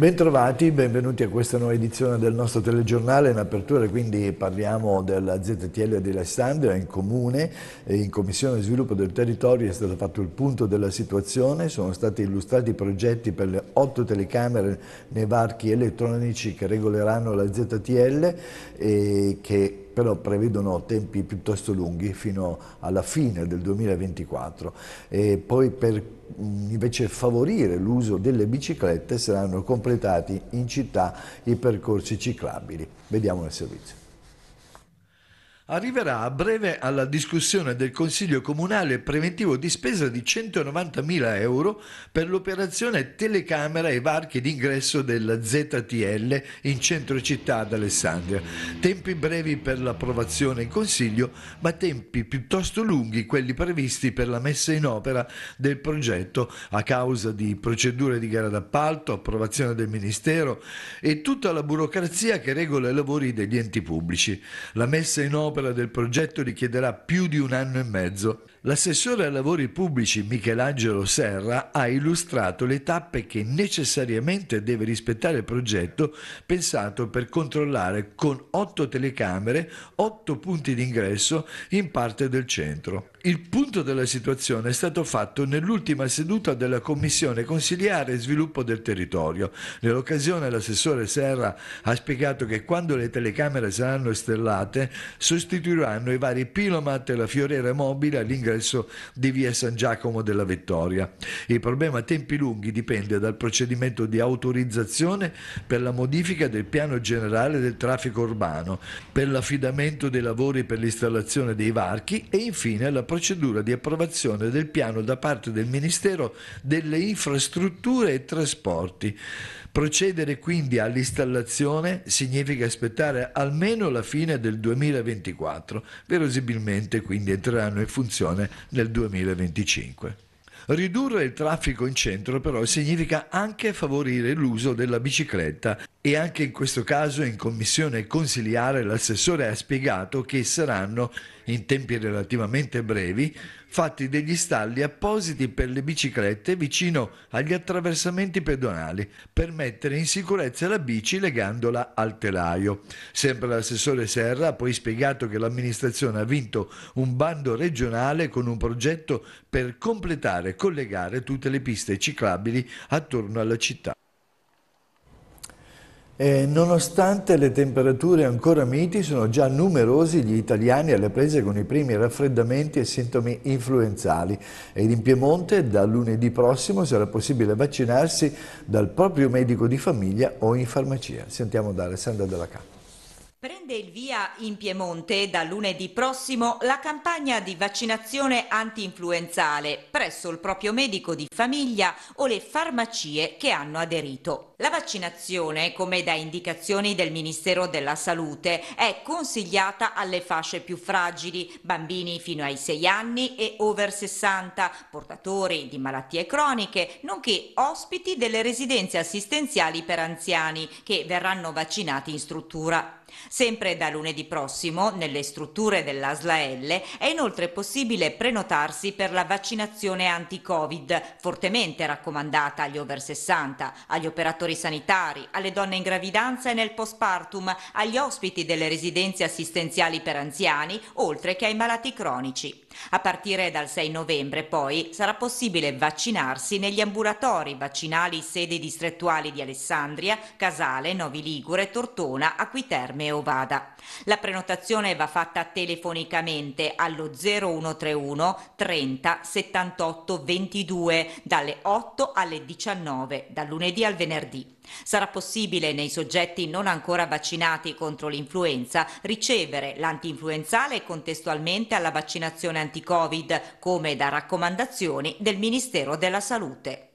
Bentrovati, benvenuti a questa nuova edizione del nostro telegiornale in apertura, quindi parliamo della ZTL di Alessandria in comune, eh, in Commissione di Sviluppo del Territorio è stato fatto il punto della situazione, sono stati illustrati i progetti per le otto telecamere nei varchi elettronici che regoleranno la ZTL e eh, che però prevedono tempi piuttosto lunghi fino alla fine del 2024 e poi per invece favorire l'uso delle biciclette saranno completati in città i percorsi ciclabili. Vediamo nel servizio arriverà a breve alla discussione del Consiglio Comunale preventivo di spesa di 190.000 euro per l'operazione telecamera e varchi d'ingresso della ZTL in centro città ad Alessandria. Tempi brevi per l'approvazione in Consiglio, ma tempi piuttosto lunghi quelli previsti per la messa in opera del progetto a causa di procedure di gara d'appalto, approvazione del Ministero e tutta la burocrazia che regola i lavori degli enti pubblici. La messa in opera L'opera del progetto richiederà più di un anno e mezzo L'assessore ai lavori pubblici Michelangelo Serra ha illustrato le tappe che necessariamente deve rispettare il progetto pensato per controllare con otto telecamere otto punti d'ingresso in parte del centro. Il punto della situazione è stato fatto nell'ultima seduta della Commissione Consiliare Sviluppo del Territorio. Nell'occasione l'assessore Serra ha spiegato che quando le telecamere saranno stellate sostituiranno i vari pilomat e la fioriera mobile all'ingresso all'ingresso di via San Giacomo della Vittoria. Il problema a tempi lunghi dipende dal procedimento di autorizzazione per la modifica del piano generale del traffico urbano, per l'affidamento dei lavori per l'installazione dei varchi e infine la procedura di approvazione del piano da parte del Ministero delle Infrastrutture e Trasporti. Procedere quindi all'installazione significa aspettare almeno la fine del 2024, verosimilmente quindi entreranno in funzione riduzione nel 2025. Ridurre il traffico in centro però significa anche favorire l'uso della bicicletta e anche in questo caso in commissione consiliare l'assessore ha spiegato che saranno in tempi relativamente brevi, fatti degli stalli appositi per le biciclette vicino agli attraversamenti pedonali per mettere in sicurezza la bici legandola al telaio. Sempre l'assessore Serra ha poi spiegato che l'amministrazione ha vinto un bando regionale con un progetto per completare e collegare tutte le piste ciclabili attorno alla città. Eh, nonostante le temperature ancora miti, sono già numerosi gli italiani alle prese con i primi raffreddamenti e sintomi influenzali. Ed in Piemonte da lunedì prossimo sarà possibile vaccinarsi dal proprio medico di famiglia o in farmacia. Sentiamo da Alessandra Della Cappa. Prende il via in Piemonte da lunedì prossimo la campagna di vaccinazione anti-influenzale presso il proprio medico di famiglia o le farmacie che hanno aderito. La vaccinazione, come da indicazioni del Ministero della Salute, è consigliata alle fasce più fragili, bambini fino ai 6 anni e over 60, portatori di malattie croniche, nonché ospiti delle residenze assistenziali per anziani che verranno vaccinati in struttura Sempre da lunedì prossimo, nelle strutture dell'ASLA L, è inoltre possibile prenotarsi per la vaccinazione anti-Covid, fortemente raccomandata agli over 60, agli operatori sanitari, alle donne in gravidanza e nel postpartum, agli ospiti delle residenze assistenziali per anziani, oltre che ai malati cronici. A partire dal 6 novembre poi sarà possibile vaccinarsi negli ambulatori vaccinali sede distrettuali di Alessandria, Casale, Novi Ligure, Tortona, Acquiterme e Ovada. La prenotazione va fatta telefonicamente allo 0131 30 78 22 dalle 8 alle 19 dal lunedì al venerdì. Sarà possibile nei soggetti non ancora vaccinati contro l'influenza ricevere l'antinfluenzale contestualmente alla vaccinazione anti-Covid, come da raccomandazioni del Ministero della Salute.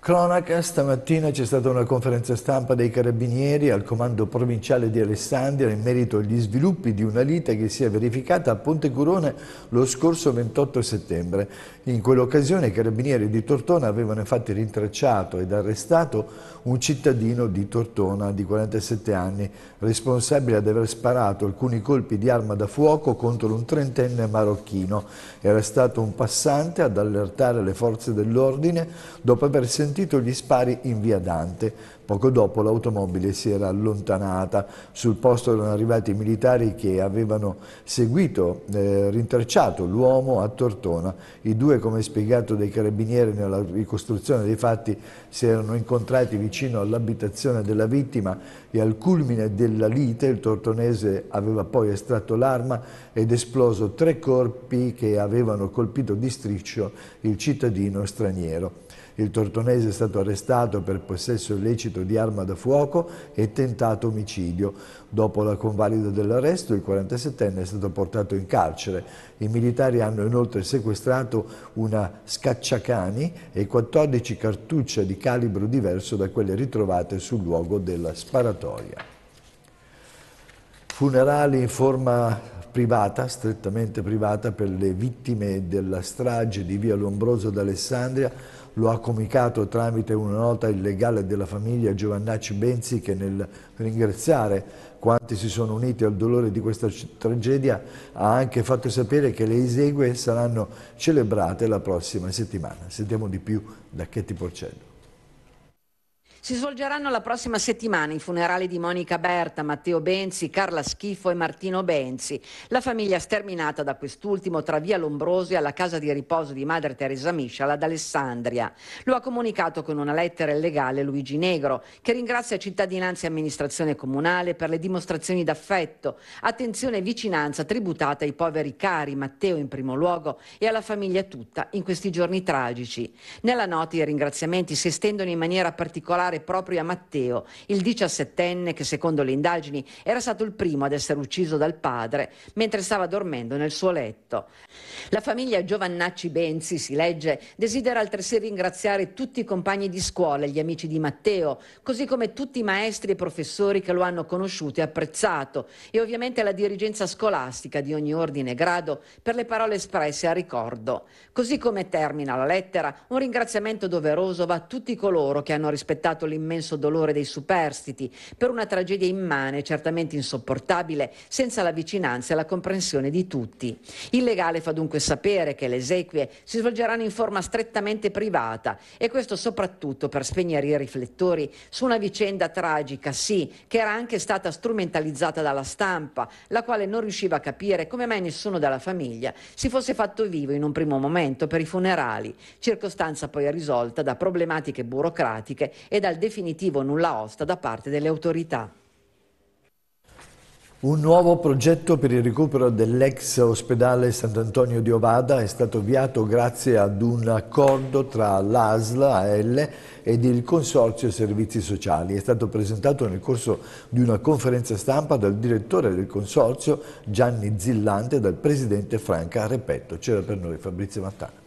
Cronaca, stamattina c'è stata una conferenza stampa dei carabinieri al comando provinciale di Alessandria in merito agli sviluppi di una lita che si è verificata a Ponte Curone lo scorso 28 settembre. In quell'occasione i carabinieri di Tortona avevano infatti rintracciato ed arrestato un cittadino di Tortona di 47 anni, responsabile di aver sparato alcuni colpi di arma da fuoco contro un trentenne marocchino. Era stato un passante ad allertare le forze dell'ordine dopo aver sentito sentito gli spari in via Dante, Poco dopo l'automobile si era allontanata, sul posto erano arrivati i militari che avevano seguito, eh, rintracciato l'uomo a Tortona. I due, come spiegato dai carabinieri nella ricostruzione dei fatti, si erano incontrati vicino all'abitazione della vittima e al culmine della lite il tortonese aveva poi estratto l'arma ed esploso tre corpi che avevano colpito di striscio il cittadino straniero. Il tortonese è stato arrestato per possesso illecito illecito di arma da fuoco e tentato omicidio. Dopo la convalida dell'arresto il 47enne è stato portato in carcere. I militari hanno inoltre sequestrato una scacciacani e 14 cartucce di calibro diverso da quelle ritrovate sul luogo della sparatoria. Funerali in forma privata, strettamente privata, per le vittime della strage di via Lombroso d'Alessandria lo ha comunicato tramite una nota il legale della famiglia Giovannacci Benzi che nel ringraziare quanti si sono uniti al dolore di questa tragedia ha anche fatto sapere che le esegue saranno celebrate la prossima settimana. Sentiamo di più da Chetti Porcello. Si svolgeranno la prossima settimana i funerali di Monica Berta, Matteo Benzi, Carla Schifo e Martino Benzi, la famiglia sterminata da quest'ultimo tra via Lombrosi alla casa di riposo di madre Teresa Miscial ad Alessandria. Lo ha comunicato con una lettera illegale Luigi Negro, che ringrazia cittadinanza e amministrazione comunale per le dimostrazioni d'affetto, attenzione e vicinanza tributata ai poveri cari, Matteo in primo luogo, e alla famiglia tutta in questi giorni tragici. Nella nota i ringraziamenti si estendono in maniera particolare particolare proprio a Matteo, il diciassettenne che secondo le indagini era stato il primo ad essere ucciso dal padre mentre stava dormendo nel suo letto. La famiglia Giovannacci Benzi, si legge, desidera altresì ringraziare tutti i compagni di scuola e gli amici di Matteo, così come tutti i maestri e professori che lo hanno conosciuto e apprezzato e ovviamente la dirigenza scolastica di ogni ordine e grado per le parole espresse a ricordo. Così come termina la lettera, un ringraziamento doveroso va a tutti coloro che hanno rispettato l'immenso dolore dei superstiti per una tragedia immane, certamente insopportabile, senza la vicinanza e la comprensione di tutti. Il legale fa dunque sapere che le esequie si svolgeranno in forma strettamente privata e questo soprattutto per spegnere i riflettori su una vicenda tragica, sì, che era anche stata strumentalizzata dalla stampa, la quale non riusciva a capire come mai nessuno dalla famiglia si fosse fatto vivo in un primo momento per i funerali, circostanza poi risolta da problematiche burocratiche e da dal definitivo nulla osta da parte delle autorità. Un nuovo progetto per il recupero dell'ex ospedale Sant'Antonio di Ovada è stato avviato grazie ad un accordo tra l'ASL, AL ed il Consorzio Servizi Sociali. È stato presentato nel corso di una conferenza stampa dal direttore del Consorzio Gianni Zillante e dal presidente Franca Repetto. C'era per noi Fabrizio Mattana.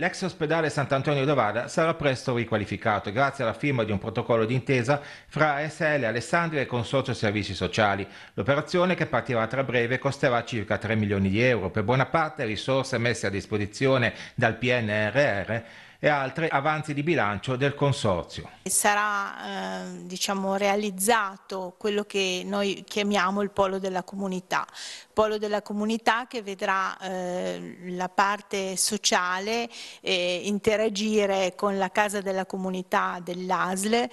L'ex ospedale Sant'Antonio d'Ovada sarà presto riqualificato grazie alla firma di un protocollo d'intesa fra ASL Alessandria e Consorzio Servizi Sociali. L'operazione, che partirà tra breve, costerà circa 3 milioni di euro, per buona parte risorse messe a disposizione dal PNRR e altri avanzi di bilancio del Consorzio. Sarà eh, diciamo, realizzato quello che noi chiamiamo il polo della comunità, polo della comunità che vedrà eh, la parte sociale eh, interagire con la casa della comunità dell'ASL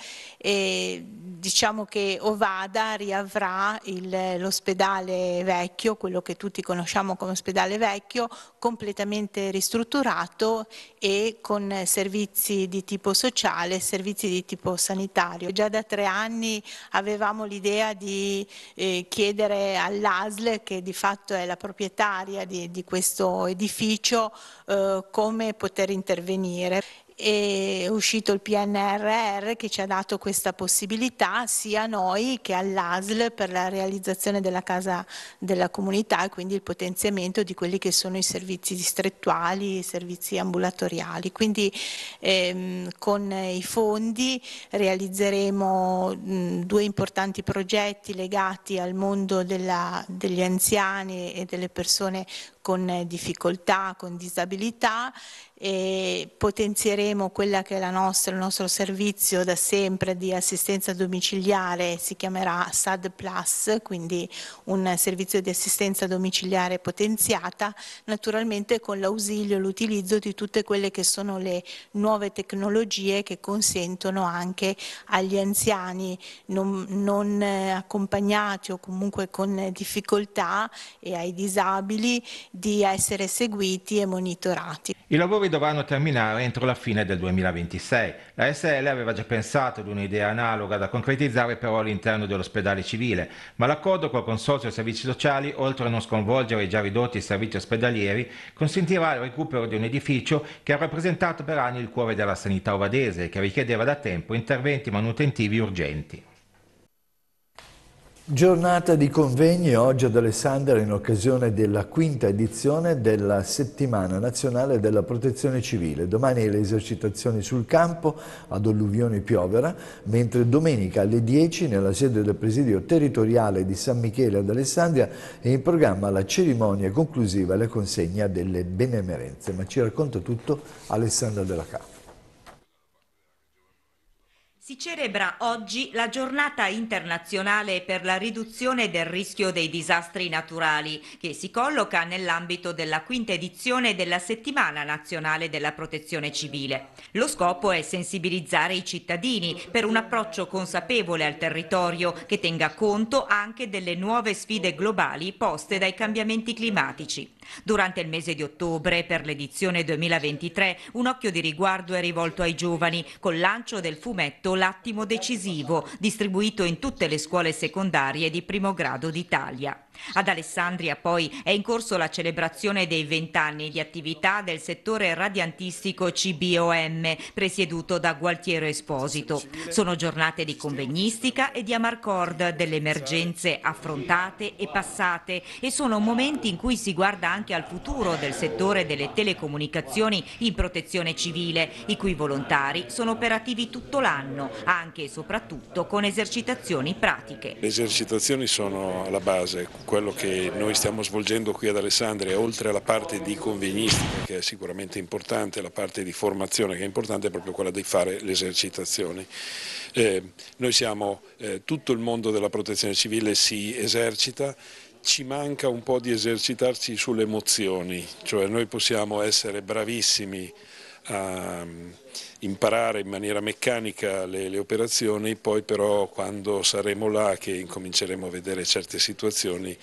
diciamo che Ovada riavrà l'ospedale vecchio, quello che tutti conosciamo come ospedale vecchio, completamente ristrutturato e con servizi di tipo sociale e servizi di tipo sanitario. Già da tre anni avevamo l'idea di eh, chiedere all'ASL, che di fatto è la proprietaria di, di questo edificio, eh, come poter intervenire è uscito il PNRR che ci ha dato questa possibilità sia a noi che all'ASL per la realizzazione della casa della comunità e quindi il potenziamento di quelli che sono i servizi distrettuali, i servizi ambulatoriali. Quindi ehm, con i fondi realizzeremo mh, due importanti progetti legati al mondo della, degli anziani e delle persone con eh, difficoltà, con disabilità e potenzieremo quella che è nostra, il nostro servizio da sempre di assistenza domiciliare, si chiamerà SAD Plus, quindi un servizio di assistenza domiciliare potenziata, naturalmente con l'ausilio e l'utilizzo di tutte quelle che sono le nuove tecnologie che consentono anche agli anziani non, non eh, accompagnati o comunque con difficoltà e ai disabili di essere seguiti e monitorati. I lavori dovranno terminare entro la fine del 2026. La SL aveva già pensato ad un'idea analoga da concretizzare però all'interno dell'ospedale civile, ma l'accordo col Consorzio Servizi Sociali, oltre a non sconvolgere i già ridotti servizi ospedalieri, consentirà il recupero di un edificio che ha rappresentato per anni il cuore della sanità ovadese e che richiedeva da tempo interventi manutentivi urgenti. Giornata di convegni oggi ad Alessandria in occasione della quinta edizione della Settimana Nazionale della Protezione Civile. Domani le esercitazioni sul campo ad Olluvione Piovera, mentre domenica alle 10 nella sede del presidio territoriale di San Michele ad Alessandria è in programma la cerimonia conclusiva e la consegna delle benemerenze. Ma ci racconta tutto Alessandra Della Capua. Si celebra oggi la giornata internazionale per la riduzione del rischio dei disastri naturali che si colloca nell'ambito della quinta edizione della settimana nazionale della protezione civile. Lo scopo è sensibilizzare i cittadini per un approccio consapevole al territorio che tenga conto anche delle nuove sfide globali poste dai cambiamenti climatici. Durante il mese di ottobre, per l'edizione 2023, un occhio di riguardo è rivolto ai giovani col lancio del fumetto l'attimo decisivo, distribuito in tutte le scuole secondarie di primo grado d'Italia. Ad Alessandria poi è in corso la celebrazione dei vent'anni di attività del settore radiantistico CBOM, presieduto da Gualtiero Esposito. Sono giornate di convegnistica e di amarcord delle emergenze affrontate e passate e sono momenti in cui si guarda anche al futuro del settore delle telecomunicazioni in protezione civile, i cui volontari sono operativi tutto l'anno, anche e soprattutto con esercitazioni pratiche. Le esercitazioni sono la base quello che noi stiamo svolgendo qui ad Alessandria, oltre alla parte di convegnistica che è sicuramente importante, la parte di formazione che è importante è proprio quella di fare le esercitazioni. Eh, noi siamo, eh, tutto il mondo della protezione civile si esercita, ci manca un po' di esercitarci sulle emozioni, cioè noi possiamo essere bravissimi a mm, imparare in maniera meccanica le, le, operazioni, poi però quando saremo là che incominceremo a vedere certe situazioni,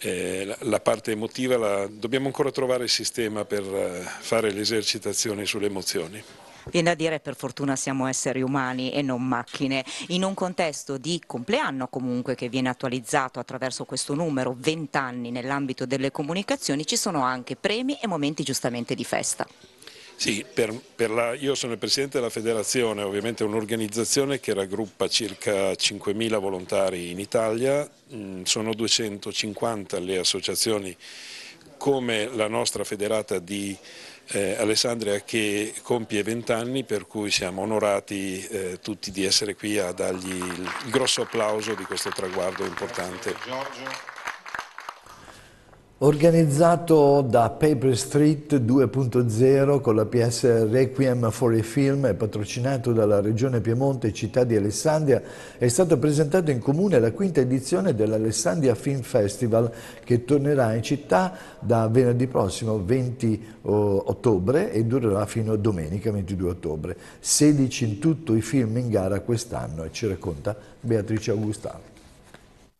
eh, la, la, parte emotiva la, dobbiamo ancora trovare il sistema per eh, fare le esercitazioni sulle emozioni. Viene da dire per fortuna siamo esseri umani e non macchine. In un contesto di compleanno comunque che viene attualizzato attraverso questo numero, 20 anni nell'ambito delle comunicazioni, ci sono anche premi e momenti giustamente di festa. Sì, per, per la, io sono il presidente della federazione, ovviamente un'organizzazione che raggruppa circa 5.000 volontari in Italia, mm, sono 250 le associazioni come la nostra federata di eh, Alessandria che compie 20 anni per cui siamo onorati eh, tutti di essere qui a dargli il grosso applauso di questo traguardo importante. Grazie, Giorgio. Organizzato da Paper Street 2.0 con la PS Requiem for a Film e patrocinato dalla Regione Piemonte e Città di Alessandria, è stato presentato in comune la quinta edizione dell'Alessandria Film Festival che tornerà in città da venerdì prossimo 20 eh, ottobre e durerà fino a domenica 22 ottobre. 16 in tutto i film in gara quest'anno e ci racconta Beatrice Augustano.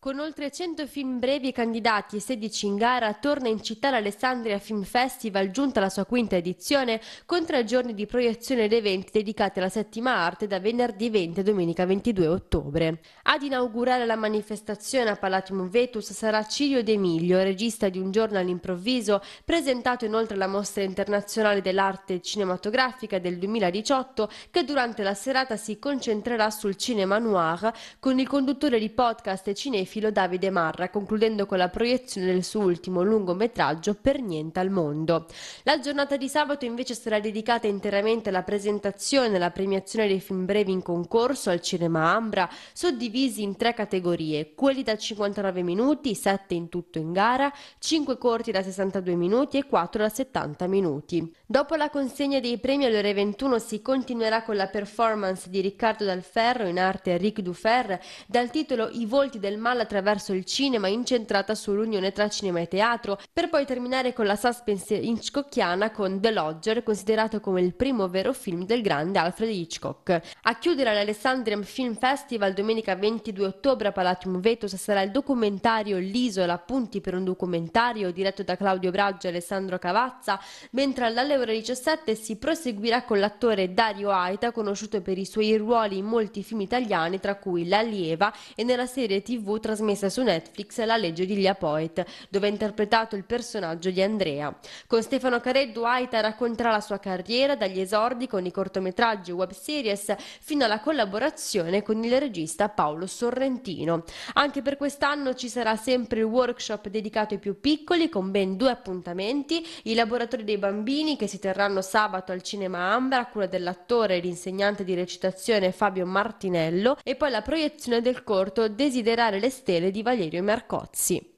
Con oltre 100 film brevi candidati e 16 in gara, torna in città l'Alessandria Film Festival, giunta alla sua quinta edizione, con tre giorni di proiezione ed eventi dedicati alla settima arte da venerdì 20 a domenica 22 ottobre. Ad inaugurare la manifestazione a Palatium Vetus sarà Cirio De Miglio, regista di Un giorno all'improvviso, presentato inoltre alla Mostra Internazionale dell'Arte Cinematografica del 2018, che durante la serata si concentrerà sul cinema noir, con il conduttore di podcast e cinefili filo Davide Marra, concludendo con la proiezione del suo ultimo lungometraggio Per niente al mondo. La giornata di sabato invece sarà dedicata interamente alla presentazione e alla premiazione dei film brevi in concorso al Cinema Ambra, suddivisi in tre categorie, quelli da 59 minuti, 7 in tutto in gara, 5 corti da 62 minuti e 4 da 70 minuti. Dopo la consegna dei premi alle ore 21 si continuerà con la performance di Riccardo Dalferro in arte Ric Dufer dal titolo I volti del male Festival attraverso il cinema incentrata sull'unione tra cinema e teatro, per poi terminare con la suspense hitchcockiana con The Lodger, considerato come il primo vero film del grande Alfred Hitchcock. A chiudere all'Alessandrian Film Festival domenica 22 ottobre a Palatium Vetus sarà il documentario L'Isola, punti per un documentario diretto da Claudio Braggio e Alessandro Cavazza, mentre dalle ore 17 si proseguirà con l'attore Dario Aita, conosciuto per i suoi ruoli in molti film italiani, tra cui L'Allieva e nella serie tv tra trasmessa su Netflix la legge di Lia Poet, dove ha interpretato il personaggio di Andrea. Con Stefano Careddu Aita racconterà la sua carriera dagli esordi con i cortometraggi web series fino alla collaborazione con il regista Paolo Sorrentino. Anche per quest'anno ci sarà sempre il workshop dedicato ai più piccoli con ben due appuntamenti, i laboratori dei bambini che si terranno sabato al Cinema Ambra a cura dell'attore e l'insegnante di recitazione Fabio Martinello e poi la proiezione del corto Desiderare l'estate stele di Valerio Marcozzi.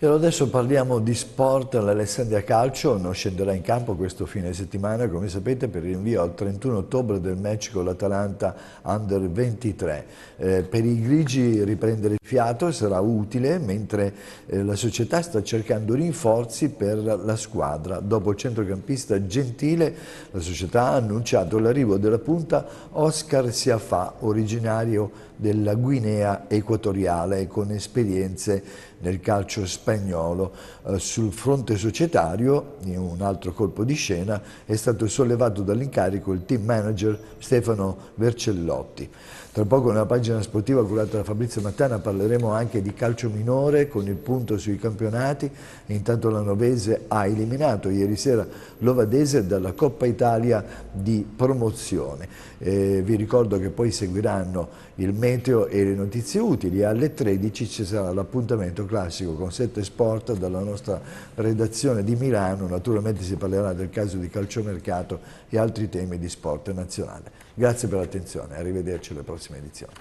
E adesso parliamo di sport, l'Alessandria Calcio non scenderà in campo questo fine settimana, come sapete, per il rinvio al 31 ottobre del match con l'Atalanta Under 23. Eh, per i grigi riprendere il fiato sarà utile, mentre eh, la società sta cercando rinforzi per la squadra. Dopo il centrocampista Gentile, la società ha annunciato l'arrivo della punta Oscar Siafà, originario di della Guinea equatoriale con esperienze nel calcio spagnolo. Eh, sul fronte societario, in un altro colpo di scena, è stato sollevato dall'incarico il team manager Stefano Vercellotti. Tra poco nella pagina sportiva curata da Fabrizio Mattana parleremo anche di calcio minore con il punto sui campionati. Intanto la Novese ha eliminato ieri sera l'Ovadese dalla Coppa Italia di promozione. Eh, vi ricordo che poi seguiranno il mese dentro e le notizie utili. Alle 13 ci sarà l'appuntamento classico con 7 Sport dalla nostra redazione di Milano. Naturalmente si parlerà del caso di calciomercato e altri temi di sport nazionale. Grazie per l'attenzione, arrivederci alle prossime edizioni.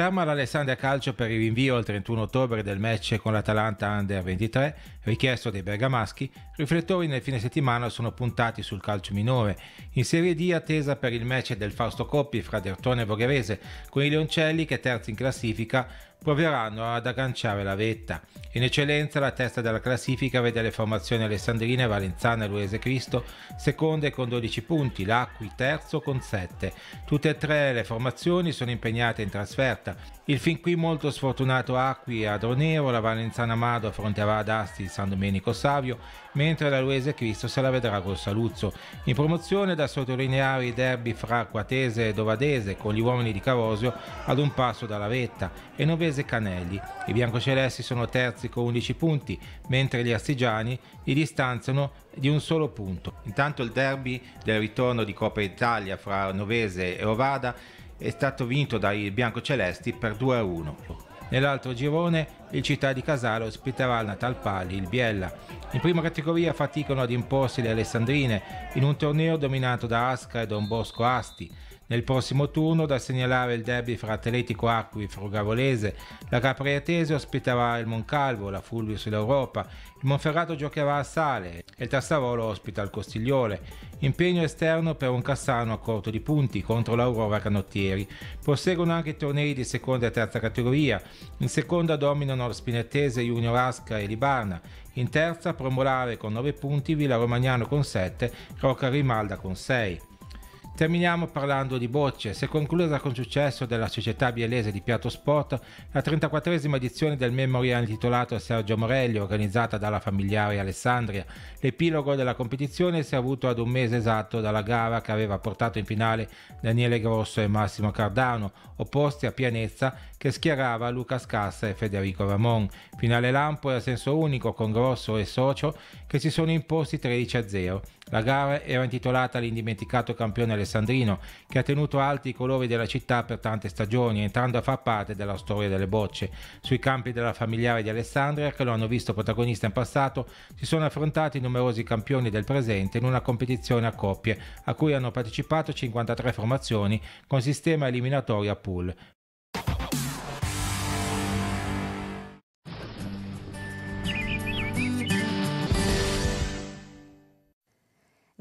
Ferma l'Alessandria Calcio per il rinvio al 31 ottobre del match con l'Atalanta Under 23, richiesto dai bergamaschi, riflettori nel fine settimana sono puntati sul calcio minore. In Serie D attesa per il match del Fausto Coppi fra Dertone e Vogherese, con i Leoncelli che terzi in classifica proveranno ad agganciare la vetta. In eccellenza la testa della classifica vede le formazioni alessandrine, valenzana e luese Cristo seconde con 12 punti, l'Acqui terzo con 7. Tutte e tre le formazioni sono impegnate in trasferta il fin qui molto sfortunato Acqui ad Onero, la Valenzana Mado affronterà ad Asti il San Domenico Savio, mentre la Luese Cristo se la vedrà col Saluzzo. In promozione da sottolineare i derby fra Quatese e Dovadese con gli uomini di Carosio ad un passo dalla vetta e Novese Canelli. I biancocelesti sono terzi con 11 punti, mentre gli astigiani li distanziano di un solo punto. Intanto il derby del ritorno di Coppa Italia fra Novese e Ovada è stato vinto dai biancocelesti per 2-1. a Nell'altro girone il Città di Casale ospiterà il Natal Pali il Biella. In prima categoria faticano ad imporsi le Alessandrine in un torneo dominato da Asca e Don Bosco Asti nel prossimo turno da segnalare il derby fra Atletico Acqui e Frugavolese, la Capriatese ospiterà il Moncalvo, la Fulvius sull'Europa, il Monferrato giocherà a Sale e il Tassavolo ospita il Costigliole. Impegno esterno per un Cassano a corto di punti contro l'Aurora Canottieri. Proseguono anche i tornei di seconda e terza categoria. In seconda dominano Spinettese, Junior Asca e Libana. In terza Promolare con 9 punti, Villa Romagnano con 7, Rocca Rimalda con 6. Terminiamo parlando di bocce. Si è conclusa con successo della società bielese di Piatto Sport la 34esima edizione del Memorial intitolato Sergio Morelli, organizzata dalla familiare Alessandria. L'epilogo della competizione si è avuto ad un mese esatto dalla gara che aveva portato in finale Daniele Grosso e Massimo Cardano, opposti a Pianezza che schierava Luca Scassa e Federico Ramon. Finale lampo e a senso unico con Grosso e Socio che si sono imposti 13 a 0. La gara era intitolata all'indimenticato campione alessandrino, che ha tenuto alti i colori della città per tante stagioni, entrando a far parte della storia delle bocce. Sui campi della familiare di Alessandria, che lo hanno visto protagonista in passato, si sono affrontati numerosi campioni del presente in una competizione a coppie, a cui hanno partecipato 53 formazioni con sistema eliminatorio a pool.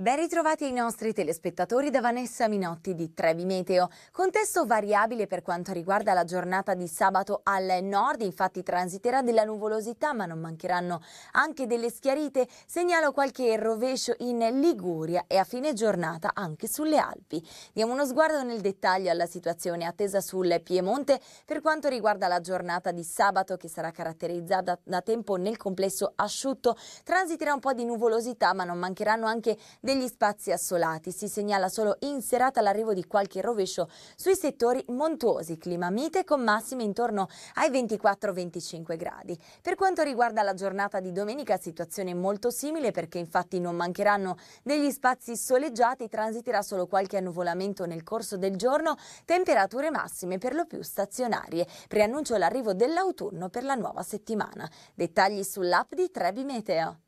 Ben ritrovati ai nostri telespettatori da Vanessa Minotti di Trevi Meteo. Contesto variabile per quanto riguarda la giornata di sabato al nord, infatti transiterà della nuvolosità ma non mancheranno anche delle schiarite. Segnalo qualche rovescio in Liguria e a fine giornata anche sulle Alpi. Diamo uno sguardo nel dettaglio alla situazione attesa sul Piemonte per quanto riguarda la giornata di sabato che sarà caratterizzata da tempo nel complesso asciutto. Transiterà un po' di nuvolosità ma non mancheranno anche delle degli spazi assolati. Si segnala solo in serata l'arrivo di qualche rovescio sui settori montuosi, clima mite con massime intorno ai 24-25 gradi. Per quanto riguarda la giornata di domenica, situazione molto simile perché infatti non mancheranno degli spazi soleggiati, transiterà solo qualche annuvolamento nel corso del giorno, temperature massime per lo più stazionarie. Preannuncio l'arrivo dell'autunno per la nuova settimana. Dettagli sull'app di Trebi Meteo.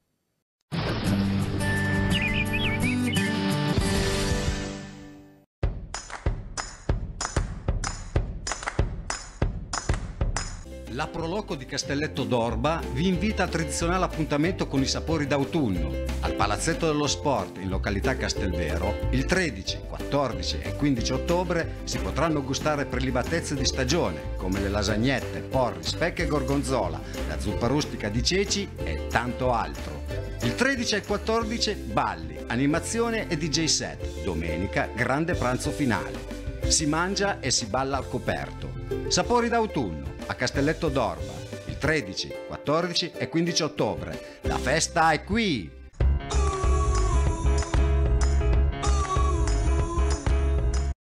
La Proloco di Castelletto d'Orba vi invita al tradizionale appuntamento con i sapori d'autunno al Palazzetto dello Sport in località Castelvero. Il 13, 14 e 15 ottobre si potranno gustare prelibatezze di stagione come le lasagnette, porri, specche e gorgonzola, la zuppa rustica di ceci e tanto altro. Il 13 e 14 balli, animazione e DJ set. Domenica grande pranzo finale. Si mangia e si balla al coperto. Sapori d'autunno a Castelletto d'Orba il 13, 14 e 15 ottobre. La festa è qui!